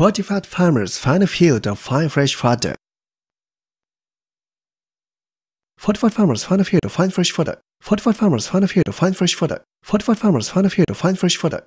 Fortified farmers find a field of fine fresh fodder. Fortified farmers find a field of fine fresh fodder. Fortified farmers find a field of fine fresh fodder. Fortified farmers find a field of fine fresh fodder.